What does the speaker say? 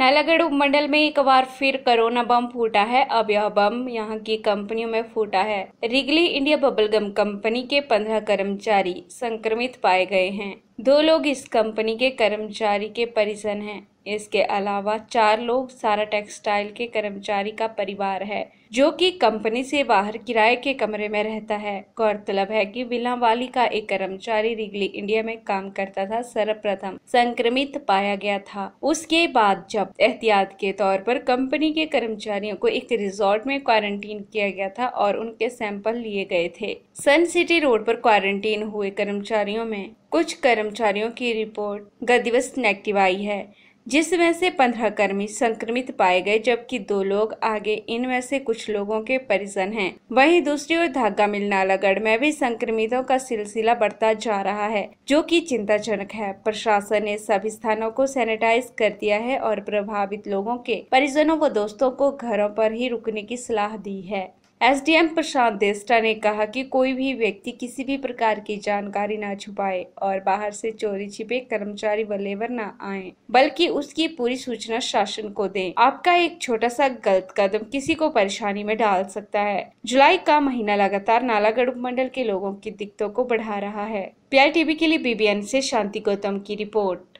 नालागढ़ उपमंडल में एक बार फिर कोरोना बम फूटा है अब यह बम यहां की कंपनियों में फूटा है रिगली इंडिया बबलगम कंपनी के पंद्रह कर्मचारी संक्रमित पाए गए हैं दो लोग इस कंपनी के कर्मचारी के परिजन हैं इसके अलावा चार लोग सारा टेक्सटाइल के कर्मचारी का परिवार है जो कि कंपनी से बाहर किराए के कमरे में रहता है गौरतलब है कि बिलावाली का एक कर्मचारी रिगली इंडिया में काम करता था सर्वप्रथम संक्रमित पाया गया था उसके बाद जब एहतियात के तौर पर कंपनी के कर्मचारियों को एक रिजॉर्ट में क्वारंटीन किया गया था और उनके सैंपल लिए गए थे सन सिटी रोड पर क्वारंटीन हुए कर्मचारियों में कुछ कर्मचारियों की रिपोर्ट गत दिवस नेगेटिव आई है जिसमें से पंद्रह कर्मी संक्रमित पाए गए जबकि दो लोग आगे इनमें से कुछ लोगों के परिजन हैं। वहीं दूसरी ओर धागा मिल नालागढ़ में भी संक्रमितों का सिलसिला बढ़ता जा रहा है जो कि चिंताजनक है प्रशासन ने सभी स्थानों को सैनिटाइज कर दिया है और प्रभावित लोगों के परिजनों व दोस्तों को घरों पर ही रुकने की सलाह दी है एसडीएम प्रशांत देस्टा ने कहा कि कोई भी व्यक्ति किसी भी प्रकार की जानकारी ना छुपाए और बाहर से चोरी छिपे कर्मचारी व लेबर न आए बल्कि उसकी पूरी सूचना शासन को दे आपका एक छोटा सा गलत कदम किसी को परेशानी में डाल सकता है जुलाई का महीना लगातार नालागढ़ उपमंडल के लोगों की दिक्कतों को बढ़ा रहा है पी के लिए बीबीएन से शांति गौतम की रिपोर्ट